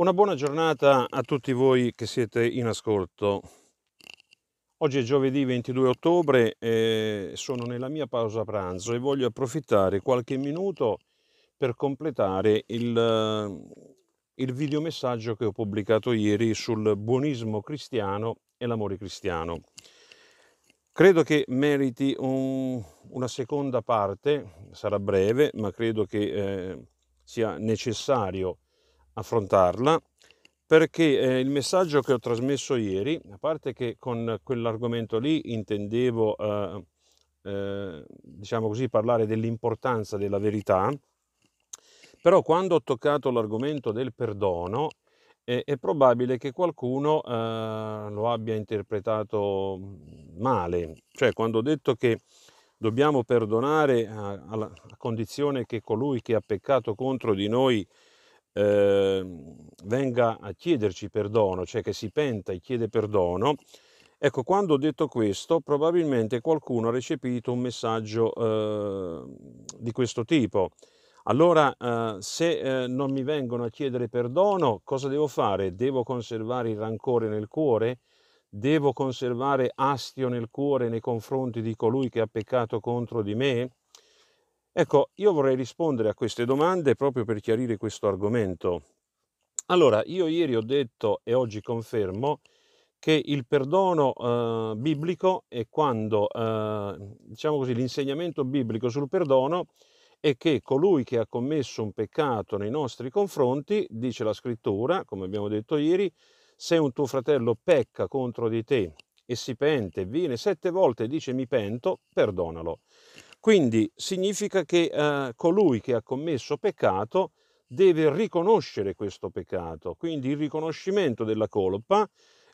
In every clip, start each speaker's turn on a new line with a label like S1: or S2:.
S1: Una buona giornata a tutti voi che siete in ascolto. Oggi è giovedì 22 ottobre e sono nella mia pausa pranzo e voglio approfittare qualche minuto per completare il, il videomessaggio che ho pubblicato ieri sul buonismo cristiano e l'amore cristiano. Credo che meriti un, una seconda parte, sarà breve, ma credo che eh, sia necessario affrontarla perché eh, il messaggio che ho trasmesso ieri, a parte che con quell'argomento lì intendevo, eh, eh, diciamo così, parlare dell'importanza della verità, però quando ho toccato l'argomento del perdono, è probabile che qualcuno eh, lo abbia interpretato male. Cioè, quando ho detto che dobbiamo perdonare eh, a, a condizione che colui che ha peccato contro di noi eh, venga a chiederci perdono, cioè che si penta e chiede perdono, ecco, quando ho detto questo, probabilmente qualcuno ha recepito un messaggio eh, di questo tipo. Allora, eh, se eh, non mi vengono a chiedere perdono, cosa devo fare? Devo conservare il rancore nel cuore? Devo conservare astio nel cuore nei confronti di colui che ha peccato contro di me? Ecco, io vorrei rispondere a queste domande proprio per chiarire questo argomento. Allora, io ieri ho detto e oggi confermo che il perdono eh, biblico è quando, eh, diciamo così, l'insegnamento biblico sul perdono è che colui che ha commesso un peccato nei nostri confronti, dice la scrittura, come abbiamo detto ieri, se un tuo fratello pecca contro di te e si pente, viene sette volte e dice mi pento, perdonalo. Quindi significa che eh, colui che ha commesso peccato deve riconoscere questo peccato, quindi il riconoscimento della colpa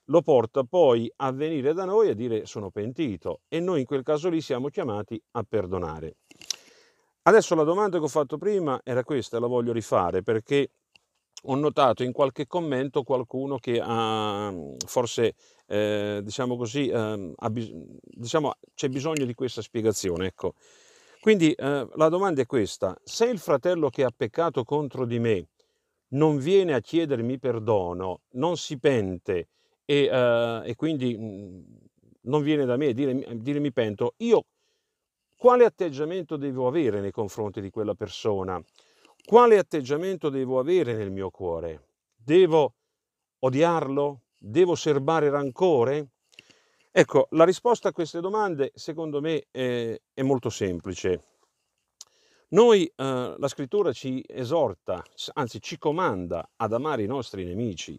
S1: lo porta poi a venire da noi a dire sono pentito e noi in quel caso lì siamo chiamati a perdonare. Adesso la domanda che ho fatto prima era questa, la voglio rifare perché ho notato in qualche commento qualcuno che ha mm, forse eh, diciamo così, eh, diciamo, c'è bisogno di questa spiegazione. Ecco. Quindi eh, la domanda è questa, se il fratello che ha peccato contro di me non viene a chiedermi perdono, non si pente e, eh, e quindi mm, non viene da me a dire, dire mi pento, io quale atteggiamento devo avere nei confronti di quella persona? Quale atteggiamento devo avere nel mio cuore? Devo odiarlo? Devo serbare rancore? Ecco, la risposta a queste domande, secondo me, è, è molto semplice. Noi, eh, la scrittura ci esorta, anzi ci comanda ad amare i nostri nemici.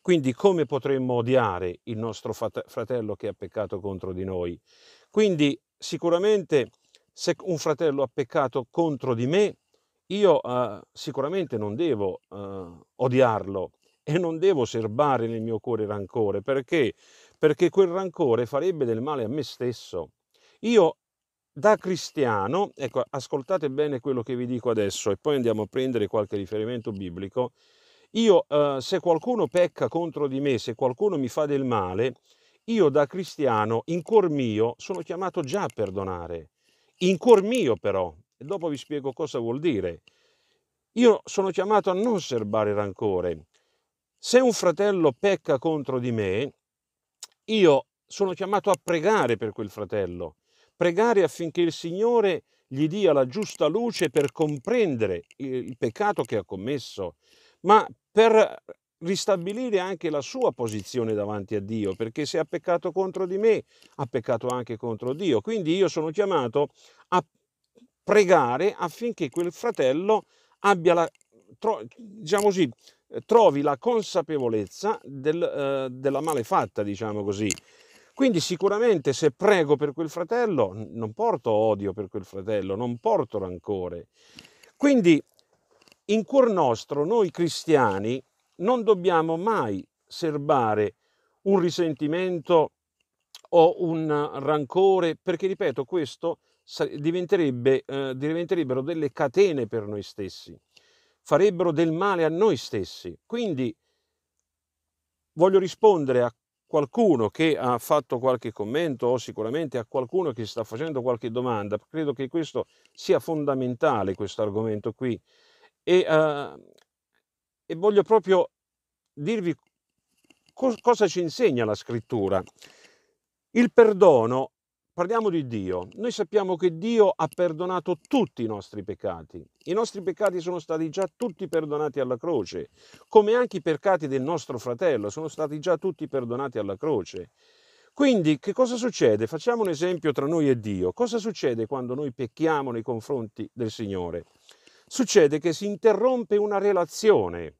S1: Quindi come potremmo odiare il nostro fratello che ha peccato contro di noi? Quindi sicuramente se un fratello ha peccato contro di me, io eh, sicuramente non devo eh, odiarlo, e non devo serbare nel mio cuore rancore, perché? Perché quel rancore farebbe del male a me stesso. Io da cristiano, ecco, ascoltate bene quello che vi dico adesso e poi andiamo a prendere qualche riferimento biblico. Io, eh, se qualcuno pecca contro di me, se qualcuno mi fa del male, io da cristiano, in cuor mio, sono chiamato già a perdonare. In cuor mio, però, e dopo vi spiego cosa vuol dire, io sono chiamato a non serbare rancore. Se un fratello pecca contro di me, io sono chiamato a pregare per quel fratello, pregare affinché il Signore gli dia la giusta luce per comprendere il peccato che ha commesso, ma per ristabilire anche la sua posizione davanti a Dio, perché se ha peccato contro di me, ha peccato anche contro Dio. Quindi io sono chiamato a pregare affinché quel fratello abbia la, diciamo così, eh, trovi la consapevolezza del, eh, della malefatta, diciamo così. Quindi sicuramente se prego per quel fratello, non porto odio per quel fratello, non porto rancore. Quindi in cuor nostro noi cristiani non dobbiamo mai serbare un risentimento o un rancore, perché ripeto, questo diventerebbe, eh, diventerebbero delle catene per noi stessi farebbero del male a noi stessi. Quindi voglio rispondere a qualcuno che ha fatto qualche commento o sicuramente a qualcuno che sta facendo qualche domanda, credo che questo sia fondamentale, questo argomento qui. E, uh, e voglio proprio dirvi co- cosa ci insegna la scrittura. Il perdono parliamo di Dio. Noi sappiamo che Dio ha perdonato tutti i nostri peccati. I nostri peccati sono stati già tutti perdonati alla croce, come anche i peccati del nostro fratello sono stati già tutti perdonati alla croce. Quindi che cosa succede? Facciamo un esempio tra noi e Dio. Cosa succede quando noi pecchiamo nei confronti del Signore? Succede che si interrompe una relazione.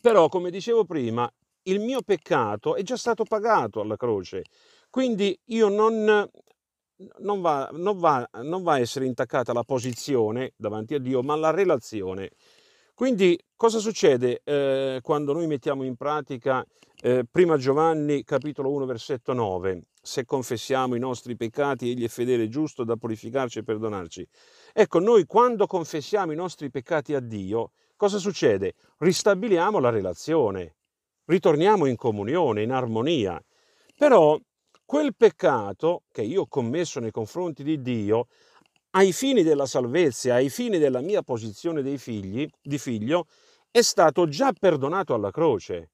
S1: Però, come dicevo prima, il mio peccato è già stato pagato alla croce. Quindi io non, non va, non, va, non va, a essere intaccata la posizione davanti a Dio, ma la relazione. Quindi cosa succede eh, quando noi mettiamo in pratica eh, Prima Giovanni capitolo 1 versetto 9? Se confessiamo i nostri peccati, egli è fedele e giusto da purificarci e perdonarci. Ecco, noi quando confessiamo i nostri peccati a Dio, cosa succede? Ristabiliamo la relazione, ritorniamo in comunione, in armonia. Però quel peccato che io ho commesso nei confronti di Dio, ai fini della salvezza, ai fini della mia posizione figli, di figlio, è stato già perdonato alla croce.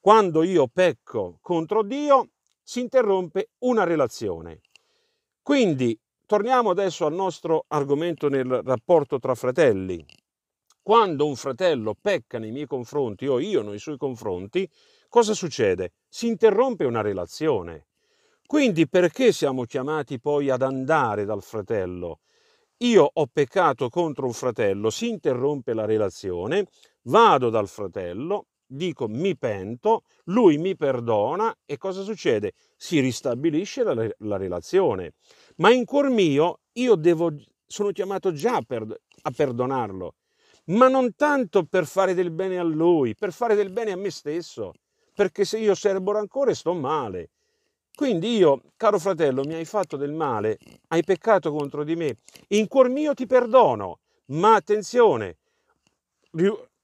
S1: Quando io pecco contro Dio, si interrompe una relazione. Quindi, torniamo adesso al nostro argomento nel rapporto tra fratelli. Quando un fratello pecca nei miei confronti o io nei suoi confronti, cosa succede? Si interrompe una relazione. Quindi perché siamo chiamati poi ad andare dal fratello? Io ho peccato contro un fratello, si interrompe la relazione, vado dal fratello, dico mi pento, lui mi perdona e cosa succede? Si ristabilisce la, la relazione. Ma in cuor mio io devo, sono chiamato già a, per, a perdonarlo, ma non tanto per fare del bene a lui, per fare del bene a me stesso, perché se io serbo rancore sto male quindi io, caro fratello, mi hai fatto del male, hai peccato contro di me, in cuor mio ti perdono, ma attenzione,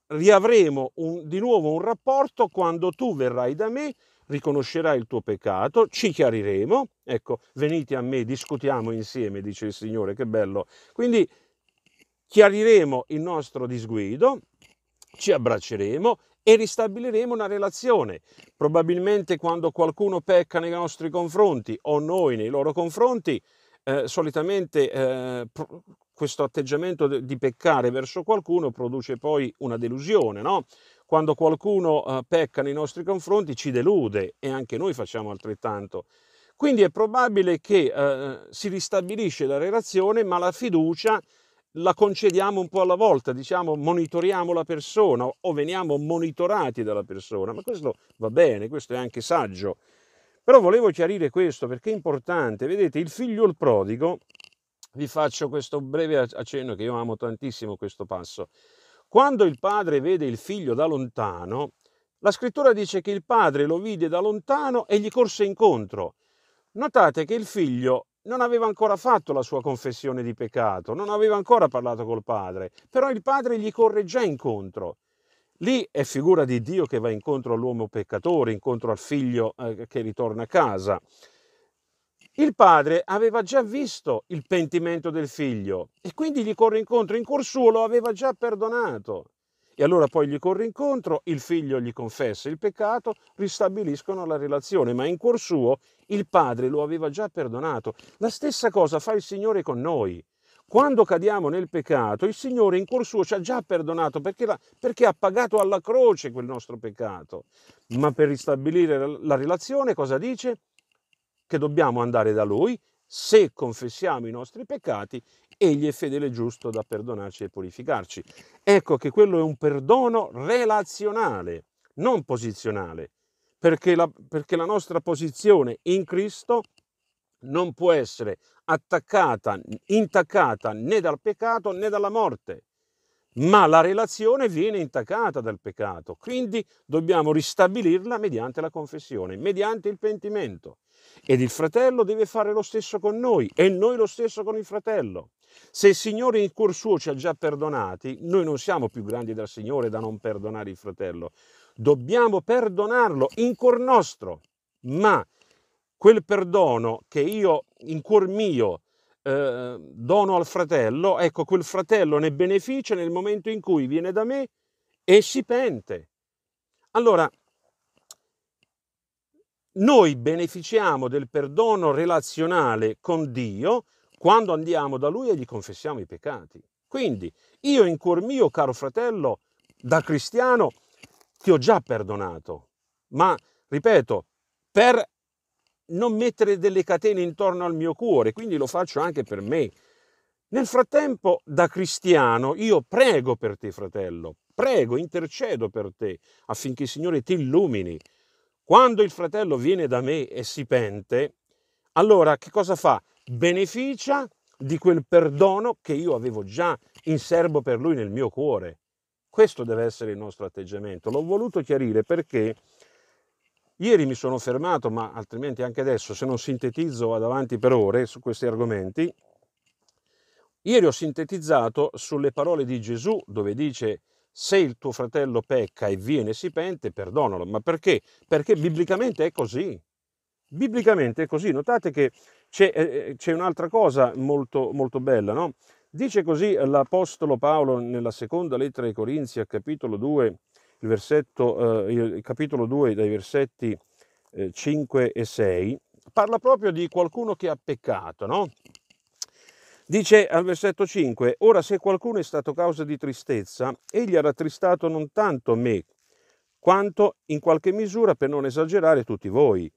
S1: riavremo un, di nuovo un rapporto quando tu verrai da me, riconoscerai il tuo peccato, ci chiariremo, ecco, venite a me, discutiamo insieme, dice il Signore, che bello. Quindi chiariremo il nostro disguido, ci abbracceremo, e ristabiliremo una relazione. Probabilmente quando qualcuno pecca nei nostri confronti o noi nei loro confronti, eh, solitamente eh, pro- questo atteggiamento di peccare verso qualcuno produce poi una delusione, no? Quando qualcuno eh, pecca nei nostri confronti ci delude e anche noi facciamo altrettanto. Quindi è probabile che eh, si ristabilisce la relazione, ma la fiducia la concediamo un po' alla volta, diciamo monitoriamo la persona o veniamo monitorati dalla persona, ma questo va bene, questo è anche saggio. Però volevo chiarire questo perché è importante, vedete, il figlio il prodigo, vi faccio questo breve accenno che io amo tantissimo questo passo. Quando il padre vede il figlio da lontano, la scrittura dice che il padre lo vide da lontano e gli corse incontro. Notate che il figlio non aveva ancora fatto la sua confessione di peccato, non aveva ancora parlato col padre, però il padre gli corre già incontro. Lì è figura di Dio che va incontro all'uomo peccatore, incontro al figlio eh, che ritorna a casa. Il padre aveva già visto il pentimento del figlio e quindi gli corre incontro, in cuor suo lo aveva già perdonato. E allora poi gli corre incontro, il figlio gli confessa il peccato, ristabiliscono la relazione, ma in cuor suo il padre lo aveva già perdonato. La stessa cosa fa il Signore con noi. Quando cadiamo nel peccato, il Signore in cuor suo ci ha già perdonato perché, la, perché ha pagato alla croce quel nostro peccato. Ma per ristabilire la relazione cosa dice? Che dobbiamo andare da Lui se confessiamo i nostri peccati, egli è fedele e giusto da perdonarci e purificarci. Ecco che quello è un perdono relazionale, non posizionale, perché la, perché la nostra posizione in Cristo non può essere attaccata, intaccata né dal peccato né dalla morte, ma la relazione viene intaccata dal peccato, quindi dobbiamo ristabilirla mediante la confessione, mediante il pentimento. Ed il fratello deve fare lo stesso con noi e noi lo stesso con il fratello. Se il Signore in cuor suo ci ha già perdonati, noi non siamo più grandi dal Signore da non perdonare il fratello. Dobbiamo perdonarlo in cuor nostro, ma quel perdono che io in cuor mio eh, dono al fratello, ecco, quel fratello ne beneficia nel momento in cui viene da me e si pente. Allora, noi beneficiamo del perdono relazionale con Dio quando andiamo da Lui e gli confessiamo i peccati. Quindi io in cuor mio, caro fratello, da cristiano, ti ho già perdonato, ma ripeto, per non mettere delle catene intorno al mio cuore, quindi lo faccio anche per me. Nel frattempo, da cristiano, io prego per te, fratello, prego, intercedo per te, affinché il Signore ti illumini. Quando il fratello viene da me e si pente, allora che cosa fa? beneficia di quel perdono che io avevo già in serbo per lui nel mio cuore. Questo deve essere il nostro atteggiamento. L'ho voluto chiarire perché ieri mi sono fermato, ma altrimenti anche adesso, se non sintetizzo vado avanti per ore su questi argomenti. Ieri ho sintetizzato sulle parole di Gesù dove dice se il tuo fratello pecca e viene e si pente, perdonalo. Ma perché? Perché biblicamente è così. Biblicamente è così. Notate che c'è, eh, eh, c'è un'altra cosa molto, molto bella, no? Dice così l'Apostolo Paolo nella seconda lettera ai Corinzi, capitolo 2, versetto, eh, capitolo 2 dai versetti eh, 5 e 6, parla proprio di qualcuno che ha peccato, no? Dice al versetto 5, ora se qualcuno è stato causa di tristezza, egli ha rattristato non tanto me, quanto in qualche misura, per non esagerare, tutti voi.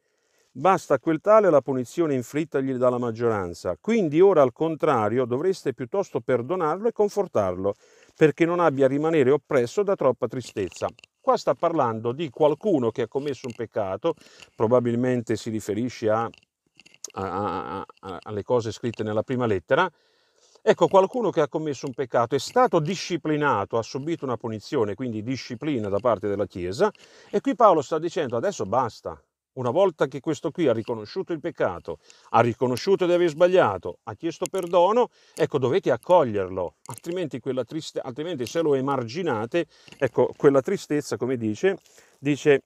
S1: Basta a quel tale la punizione inflittagli dalla maggioranza. Quindi ora al contrario dovreste piuttosto perdonarlo e confortarlo, perché non abbia a rimanere oppresso da troppa tristezza. Qua sta parlando di qualcuno che ha commesso un peccato, probabilmente si riferisce a, a, a, alle cose scritte nella prima lettera. Ecco, qualcuno che ha commesso un peccato è stato disciplinato, ha subito una punizione, quindi disciplina da parte della Chiesa, e qui Paolo sta dicendo adesso basta, una volta che questo qui ha riconosciuto il peccato, ha riconosciuto di aver sbagliato, ha chiesto perdono, ecco dovete accoglierlo, altrimenti, triste, altrimenti se lo emarginate, ecco quella tristezza, come dice, dice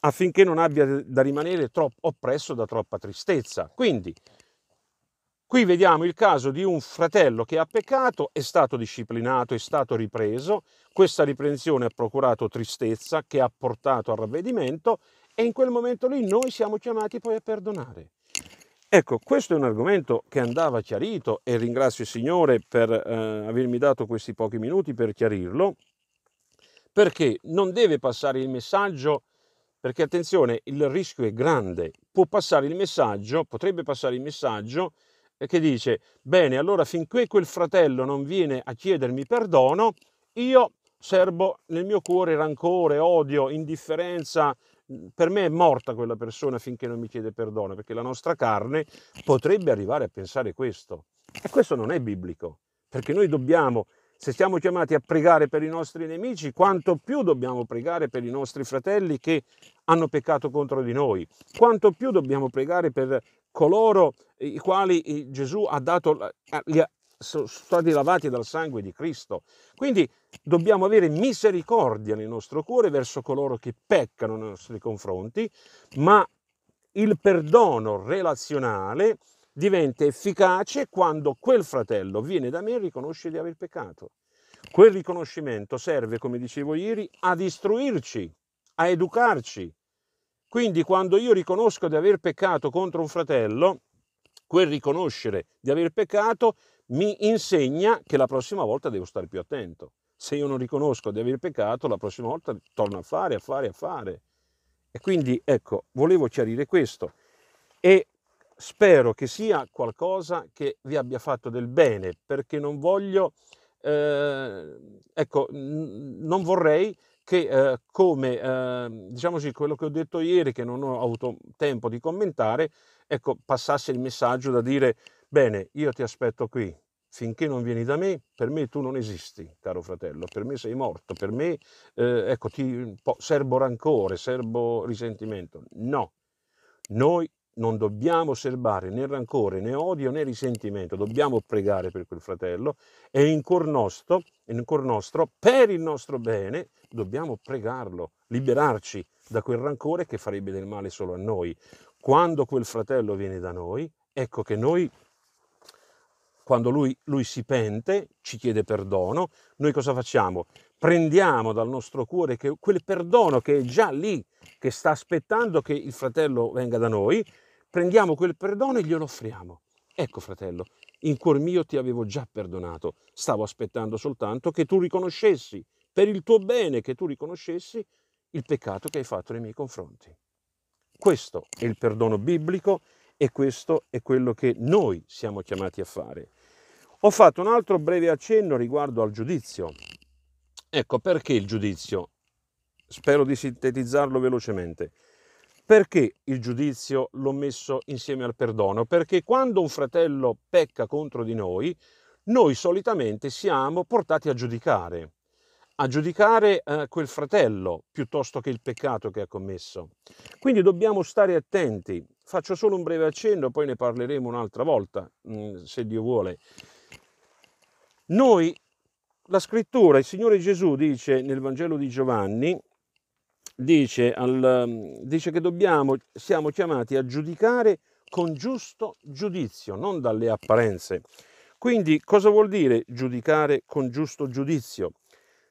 S1: affinché non abbia da rimanere troppo, oppresso da troppa tristezza. Quindi Qui vediamo il caso di un fratello che ha peccato, è stato disciplinato, è stato ripreso, questa riprensione ha procurato tristezza che ha portato al ravvedimento e in quel momento lì noi siamo chiamati poi a perdonare. Ecco, questo è un argomento che andava chiarito e ringrazio il Signore per eh, avermi dato questi pochi minuti per chiarirlo, perché non deve passare il messaggio, perché attenzione, il rischio è grande, può passare il messaggio, potrebbe passare il messaggio eh, che dice, bene, allora finché quel fratello non viene a chiedermi perdono, io serbo nel mio cuore rancore, odio, indifferenza, Mhmm, per me è morta quella persona finché non mi chiede perdono, perché la nostra carne potrebbe arrivare a pensare questo. E questo non è biblico, perché noi dobbiamo, se siamo chiamati a pregare per i nostri nemici, quanto più dobbiamo pregare per i nostri fratelli che hanno peccato contro di noi, quanto più dobbiamo pregare per coloro i quali Gesù ha dato, sono stati lavati dal sangue di Cristo. Quindi Dobbiamo avere misericordia nel nostro cuore verso coloro che peccano nei nostri confronti, ma il perdono relazionale diventa efficace quando quel fratello viene da me e riconosce di aver peccato. Quel riconoscimento serve, come dicevo ieri, ad istruirci, a educarci. Quindi quando io riconosco di aver peccato contro un fratello, quel riconoscere di aver peccato mi insegna che la prossima volta devo stare più attento se io non riconosco di aver peccato, la prossima volta torno a fare, a fare, a fare. E quindi, ecco, volevo chiarire questo. E spero che sia qualcosa che vi abbia fatto del bene, perché non voglio, eh, ecco, n- non vorrei che eh, come, eh, così, quello che ho detto ieri, che non ho avuto tempo di commentare, ecco, passasse il messaggio da dire, bene, io ti aspetto qui, finché non vieni da me, per me tu non esisti, caro fratello, per me sei morto, per me, eh, ecco, ti serbo rancore, serbo risentimento. No, noi non dobbiamo serbare né rancore, né odio, né risentimento, dobbiamo pregare per quel fratello e in cuor nostro, in cor nostro per il nostro bene, dobbiamo pregarlo, liberarci da quel rancore che farebbe del male solo a noi. Quando quel fratello viene da noi, ecco che noi quando lui, lui si pente, ci chiede perdono, noi cosa facciamo? Prendiamo dal nostro cuore che, quel perdono che è già lì, che sta aspettando che il fratello venga da noi, prendiamo quel perdono e glielo offriamo. Ecco fratello, in cuor mio ti avevo già perdonato, stavo aspettando soltanto che tu riconoscessi, per il tuo bene che tu riconoscessi, il peccato che hai fatto nei miei confronti. Questo è il perdono biblico e questo è quello che noi siamo chiamati a fare. Ho fatto un altro breve accenno riguardo al giudizio. Ecco perché il giudizio? Spero di sintetizzarlo velocemente. Perché il giudizio l'ho messo insieme al perdono? Perché quando un fratello pecca contro di noi, noi solitamente siamo portati a giudicare, a giudicare eh, quel fratello piuttosto che il peccato che ha commesso. Quindi dobbiamo stare attenti. Faccio solo un breve accenno, poi ne parleremo un'altra volta, mh, mm, se Dio vuole. Noi, la scrittura, il Signore Gesù dice nel Vangelo di Giovanni, dice, al, mm, dice che dobbiamo, siamo chiamati a giudicare con giusto giudizio, non dalle apparenze. Quindi cosa vuol dire giudicare con giusto giudizio?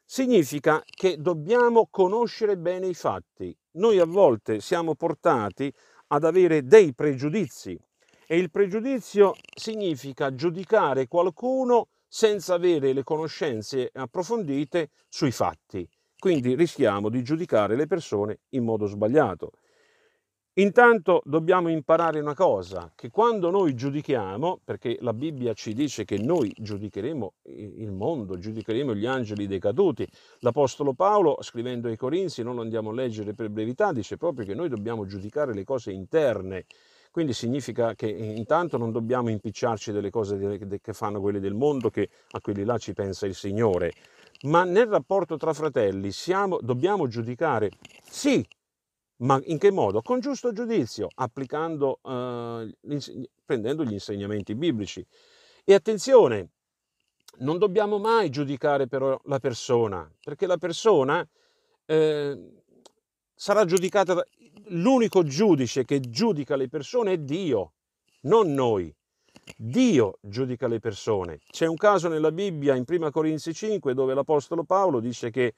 S1: Significa che dobbiamo conoscere bene i fatti. Noi a volte siamo portati ad avere dei pregiudizi e il pregiudizio significa giudicare qualcuno senza avere le conoscenze approfondite sui fatti. Quindi rischiamo di giudicare le persone in modo sbagliato. Intanto dobbiamo imparare una cosa, che quando noi giudichiamo, perché la Bibbia ci dice che noi giudicheremo il mondo, giudicheremo gli angeli decaduti, l'Apostolo Paolo scrivendo ai Corinzi, non lo andiamo a leggere per brevità, dice proprio che noi dobbiamo giudicare le cose interne, quindi significa che intanto non dobbiamo impicciarci delle cose che fanno quelli del mondo, che a quelli là ci pensa il Signore, ma nel rapporto tra fratelli siamo, dobbiamo giudicare, sì, ma in che modo? Con giusto giudizio, applicando, eh, prendendo gli insegnamenti biblici. E attenzione, non dobbiamo mai giudicare però la persona, perché la persona eh, sarà giudicata l'unico giudice che giudica le persone è Dio, non noi. Dio giudica le persone. C'è un caso nella Bibbia, in 1 Corinzi 5, dove l'Apostolo Paolo dice che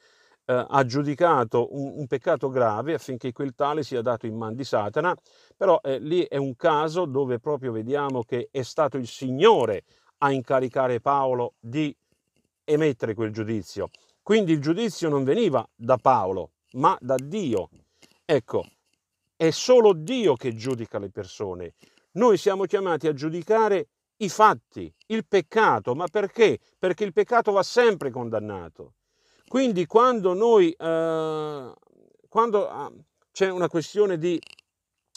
S1: eh, ha giudicato un, un, peccato grave affinché quel tale sia dato in man di Satana, però eh, lì è un caso dove proprio vediamo che è stato il Signore a incaricare Paolo di emettere quel giudizio. Quindi il giudizio non veniva da Paolo, ma da Dio. Ecco, è solo Dio che giudica le persone. Noi siamo chiamati a giudicare i fatti, il peccato, ma perché? Perché il peccato va sempre condannato. Quindi quando noi, eh, quando ah, c'è una questione di,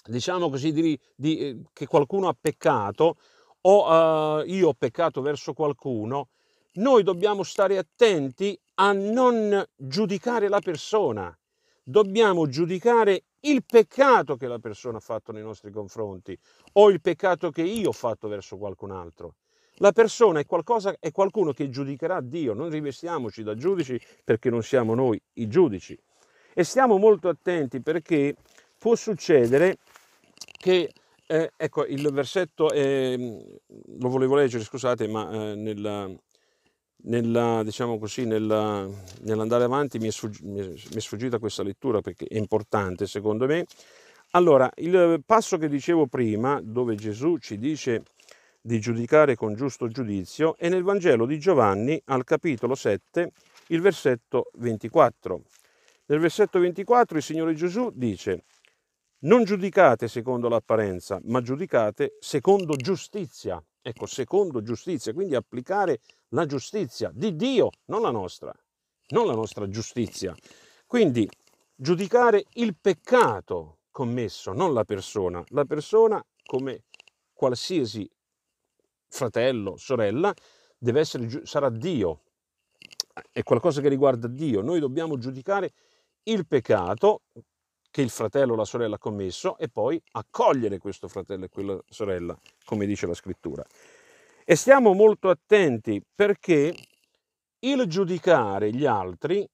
S1: diciamo così, di, di, eh, che qualcuno ha peccato o eh, io ho peccato verso qualcuno, noi dobbiamo stare attenti a non giudicare la persona, dobbiamo giudicare il peccato che la persona ha fatto nei nostri confronti o il peccato che io ho fatto verso qualcun altro. La persona è, qualcosa, è qualcuno che giudicherà Dio, non rivestiamoci da giudici perché non siamo noi i giudici. E stiamo molto attenti perché può succedere che eh, ecco il versetto, eh, lo volevo leggere, scusate, ma eh, nella, nella, diciamo così, nella, nell'andare avanti mi è, sfuggi, mi, è, mi è, sfuggita questa lettura perché è importante secondo me. Allora, il passo che dicevo prima, dove Gesù ci dice di giudicare con giusto giudizio, è nel Vangelo di Giovanni al capitolo 7, il versetto 24. Nel versetto 24 il Signore Gesù dice, non giudicate secondo l'apparenza, ma giudicate secondo giustizia. Ecco, secondo giustizia, quindi applicare la giustizia di Dio, non la nostra, non la nostra giustizia. Quindi giudicare il peccato commesso, non la persona, la persona come qualsiasi fratello, sorella, essere, sarà Dio, è qualcosa che riguarda Dio. Noi dobbiamo giudicare il peccato che il fratello o la sorella ha commesso e poi accogliere questo fratello e quella sorella, come dice la scrittura. E stiamo molto attenti perché il giudicare gli altri,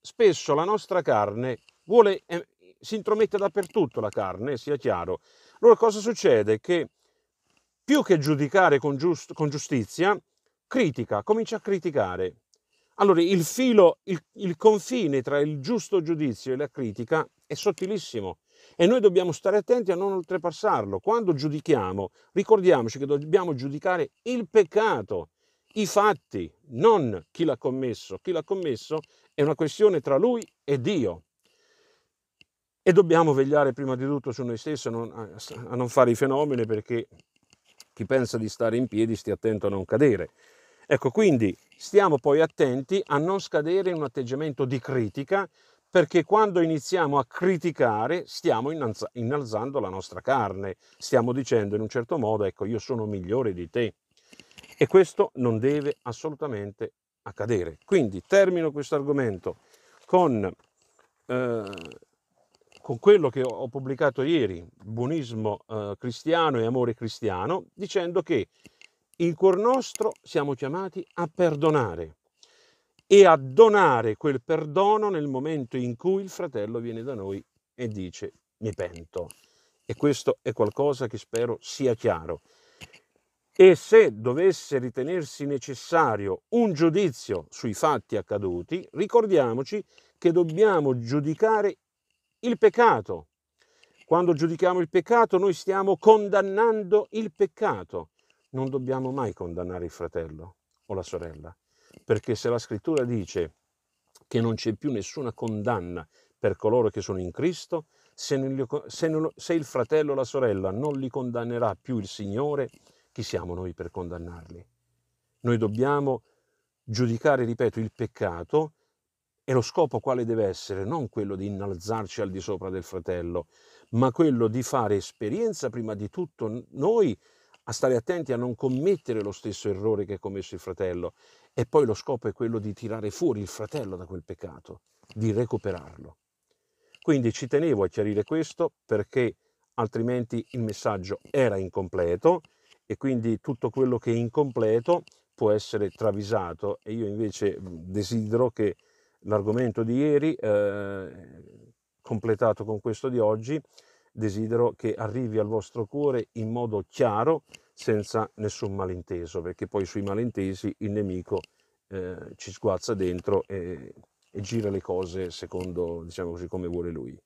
S1: spesso la nostra carne vuole, eh, si intromette dappertutto la carne, sia chiaro. Allora cosa succede? Che più che giudicare con, giust- con giustizia, critica, comincia a criticare. Allora il filo, il, il confine tra il giusto giudizio e la critica è sottilissimo. E noi dobbiamo stare attenti a non oltrepassarlo. Quando giudichiamo, ricordiamoci che dobbiamo giudicare il peccato, i fatti, non chi l'ha commesso. Chi l'ha commesso è una questione tra lui e Dio. E dobbiamo vegliare prima di tutto su noi stessi a non, fare i fenomeni perché chi pensa di stare in piedi stia attento a non cadere. Ecco, quindi stiamo poi attenti a non scadere in un atteggiamento di critica perché quando iniziamo a criticare stiamo innalzando la nostra carne, stiamo dicendo in un certo modo, ecco, io sono migliore di te. E questo non deve assolutamente accadere. Quindi termino questo argomento con, eh, con, quello che ho pubblicato ieri, buonismo eh, cristiano e amore cristiano, dicendo che in cuor nostro siamo chiamati a perdonare e a donare quel perdono nel momento in cui il fratello viene da noi e dice mi pento. E questo è qualcosa che spero sia chiaro. E se dovesse ritenersi necessario un giudizio sui fatti accaduti, ricordiamoci che dobbiamo giudicare il peccato. Quando giudichiamo il peccato noi stiamo condannando il peccato. Non dobbiamo mai condannare il fratello o la sorella perché se la scrittura dice che non c'è più nessuna condanna per coloro che sono in Cristo, se, li, se, non, se il fratello o la sorella non li condannerà più il Signore, chi siamo noi per condannarli? Noi dobbiamo giudicare, ripeto, il peccato e lo scopo quale deve essere? Non quello di innalzarci al di sopra del fratello, ma quello di fare esperienza prima di tutto noi a stare attenti a non commettere lo stesso errore che ha commesso il fratello e poi lo scopo è quello di tirare fuori il fratello da quel peccato, di recuperarlo. Quindi ci tenevo a chiarire questo perché altrimenti il messaggio era incompleto e quindi tutto quello che è incompleto può essere travisato e io invece desidero che l'argomento di ieri, eh, completato con questo di oggi, desidero che arrivi al vostro cuore in modo chiaro senza nessun malinteso, perché poi sui malintesi il nemico eh, ci sguazza dentro e, e, gira le cose secondo, diciamo così, come vuole lui.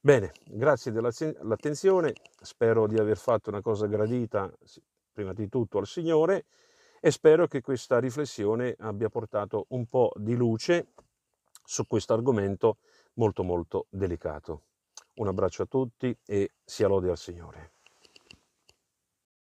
S1: Bene, grazie dell'attenzione, spero di aver fatto una cosa gradita prima di tutto al Signore e spero che questa riflessione abbia portato un po' di luce su questo argomento molto molto delicato. Un abbraccio a tutti e sia lode al Signore.